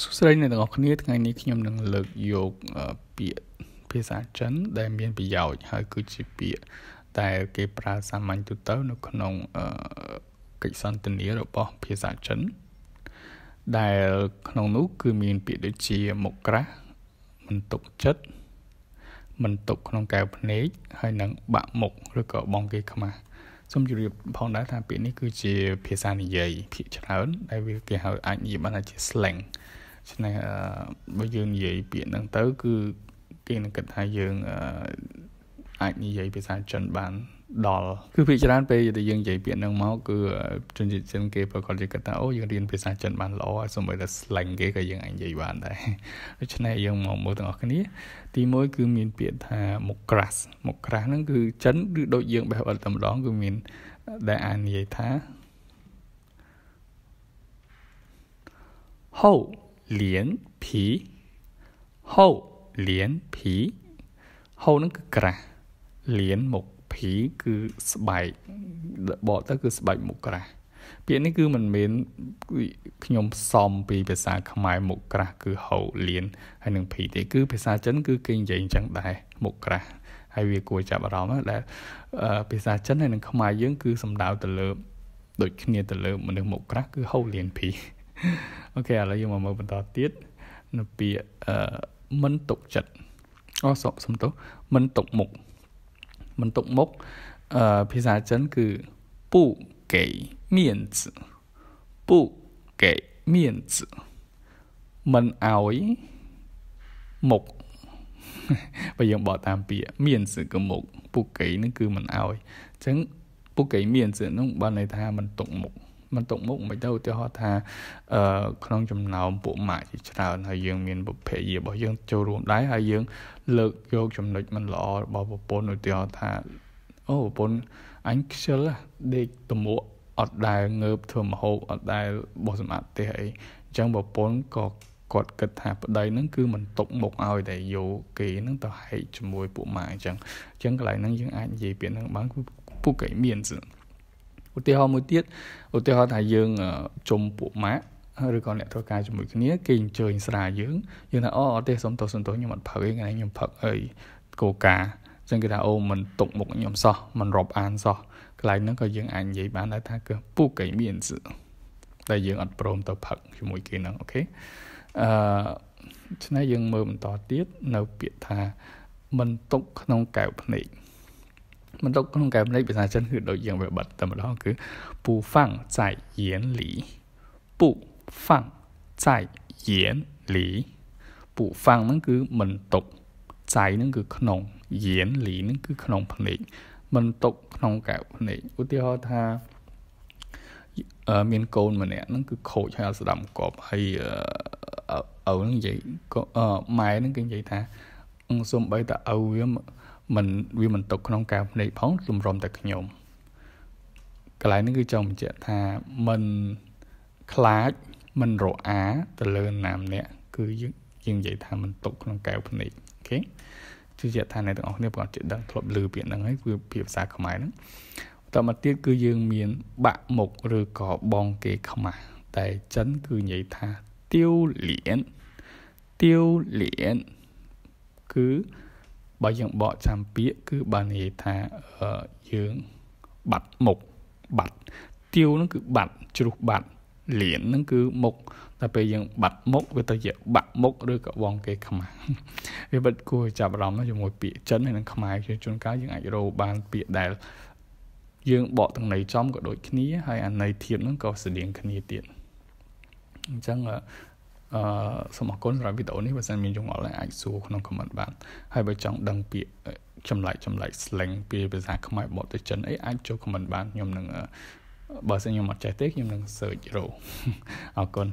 សួស្តីអ្នកទាំងអស់គ្នាថ្ងៃនេះខ្ញុំនឹងលើកយកពាក្យភាសាចិន ដែលមានប្រយោជន៍ហើយគឺជាពាក្យដែលគេប្រើសាមញ្ញទូទៅ នៅក្នុងកិច្ចសន្ទនារបស់ ភាសាចិន ដែលក្នុងនោះគឺមានពាក្យដូចជាមុខក្រាស់មិនទុកចិត្តមិនទុក ក្នុងកែវភ្នែកហើយនឹងបាក់មុខឬក៏បងគេ ខ្មាស់សូមជម្រាបផងដែរថា ពាក្យនេះគឺជាភាសានិយាយភាគច្រើនដែលវាគេហៅអាចនិយាយបានថាជា slang ฉะนั้นបើយើងនិយាយពាក្យហ្នឹងទៅ គឺគេនឹងគិតថាយើងអាចនិយាយភាសាចិនបាន ដល់គឺភាគច្រើនពេលដែលយើងនិយាយពាក្យហ្នឹងមកគឺជនជាតិចិនគេប្រកបជាគិតថាអូយើងរៀនភាសាចិនបានល្អហើយសូម្បីតែ slang គេក៏យើងអាចនិយាយបានដែរដូច្នេះយើងមកមើលទាំងអស់គ្នា ទី1គឺមានពាក្យថា mokras mokras ហ្នឹងគឺចិនឬដូចយើងបេះអត់តែម្ដងគឺមានដែលអាចនិយាយថា hole 脸皮厚脸皮厚នឹងគឺក្រាស់脸មកភី គឺស្បែកបកទៅគឺស្បែកមុខក្រាស់ពាក្យនេះគឺមិនមែនខ្ញុំផ្សំពីភាសាខ្មែរមុខក្រាស់គឺហៅលៀនហើយនឹងភីទេ គឺភាសាចិន គឺគេនិយាយអញ្ចឹងដែរមុខក្រាស់ហើយវាគួរចាប់អារម្មណ៍ដែរភាសាចិនហើយនឹងខ្មែរយើងគឺសំដៅទៅលើដូចគ្នាទៅលើមនុស្សមុខក្រាស់គឺហៅលៀនភីអូខេឥឡូវយើងមកមើលបន្តទៀតនៅពាក្យអឺមិនទុកចិត្តអូសុំសំទោសមិនទុកមុខមិនទុកមុខអឺភាសាចិនគឺពូកេមាន子ពូកេមាន子មិនឲ្យមុខបើយើងបកតាមពាក្យមានសគឺមុខពូកេនឹងគឺមិនអោយអញ្ចឹងពូកេមានសនឹងបានន័យថាមិនຕົកមុខបន្តមុខមិនទៅឧទាហរណ៍ថាអឺក្នុងចំណោមពួកម៉ាក់ជាច្រើនហើយយើងមានពុភយារបស់យើង ចូលរួមដែរហើយយើង លើកយកចំណុចមិនល្អរបស់ប្រពន្ធឧទាហរណ៍ថាអូប្រពន្ធអញខ្ជិលដេកតមួកអត់ដែលងើបធ្វើមហូបអត់ដែលបោះសម្អាតផ្ទះអីអញ្ចឹងប្រពន្ធក៏គាត់គិតថា ប្តីហ្នឹងគឺមិនຕົកមុខឲ្យតែយកគេហ្នឹងទៅហែកជាមួយពួកម៉ាអញ្ចឹងអញ្ចឹងកន្លែងហ្នឹងយើងអាចនិយាយពាក្យហ្នឹងបានគឺពួកគេមានឧទាហរណ៍មួយទៀតឧទាហរណ៍ថាយើងជុំពួកម៉ាក់ឬក៏អ្នកធ្វើការជាមួយគ្នាគេអញ្ជើញស្រាយើងយើងថាអូអត់ទេសុំទោសសុំទោសខ្ញុំអត់ផឹកទេថ្ងៃខ្ញុំផឹកអីកូកាអញ្ចឹងគេថាអូមិនຕົកមុខខ្ញុំសោះមិនរាប់អានសោះកន្លែងហ្នឹងក៏យើងអាចនិយាយបានដែរថាគឺពួកគេមានសតែយើងអត់ព្រមទៅផឹកជាមួយគេហ្នឹងអូខេអឺឆ្នៃយើងមើលបន្តទៀតនៅពាក្យថាមិនຕົកក្នុងកែវភ្នែកมันต้องក្នុងការលេខភាសាចិនគឺដូចយ៉ាងវាបាត់តែម្ដងគឺពូហ្វាំងចៃយៀនលីពូហ្វាំងចៃយៀនលីពូហ្វាំងហ្នឹងគឺមិនຕົកចៃហ្នឹងគឺក្នុងយៀនលីហ្នឹងគឺក្នុងភ្នែកមិនຕົកក្នុងកែវភ្នែកឧទាហរណ៍ថាមានកូនម្នាក់ហ្នឹងគឺខូចហើយអត់ស្ដាប់កប់ហើយឪហ្នឹងនិយាយម៉ែហ្នឹងគេនិយាយថាអង្គសំបីតឪវាមិនវាមិនຕົកក្នុងការភ្នែកផងជំរំតែខ្ញុំកន្លែងនេះគឺចង់បញ្ជាក់ថាមិនខ្លាចមិនរអាទៅលើណាមអ្នកគឺយើងយើងនិយាយថាមិនຕົកក្នុងកែវភ្នែកអូខេជឿជាក់ថាអ្នកទាំងអស់គ្នាប្រកបជាដឹងធ្លាប់ឮពាក្យហ្នឹងហើយគឺភាសាខ្មែរហ្នឹងបន្តមកទៀតគឺយើងមាន បាក់មុខឬក៏បងគេខ្មាស់តែចិនគឺនិយាយថាទៀវលៀនទៀវលៀនគឺបើយើងបកចំពាក្យគឺបាននិយាយថាយើងបាត់មុខបាត់ទាវហ្នឹងគឺបាត់ជ្រុះបាត់លៀនហ្នឹងគឺមុខតែពេលយើងបាត់មុខវាទៅជាបាក់មុខឬក៏វងគេខ្មាស់វាបិទគួរចាប់អារម្មណ៍ជាមួយពាក្យចិនហើយនិងខ្មែរជាជួនកាលយើងអាចរកបានពាក្យដែលយើងបកទាំងន័យចំក៏ដូចគ្នាហើយអាន័យធៀបហ្នឹងក៏ស្រដៀងគ្នាទៀតអញ្ចឹងអឺសូមអរគុណសម្រាប់វីដេអូនេះបើសិនមានយងអល់អាចសួរក្នុង comment បានហើយបើចង់ដឹងពាក្យចម្លែកចម្លែក slang ពាក្យភាសាខ្មែរបទទៅចិនអីអាចចូល comment បានខ្ញុំនឹងបើសិនខ្ញុំអត់ចេះទេខ្ញុំនឹង search រកអរគុណ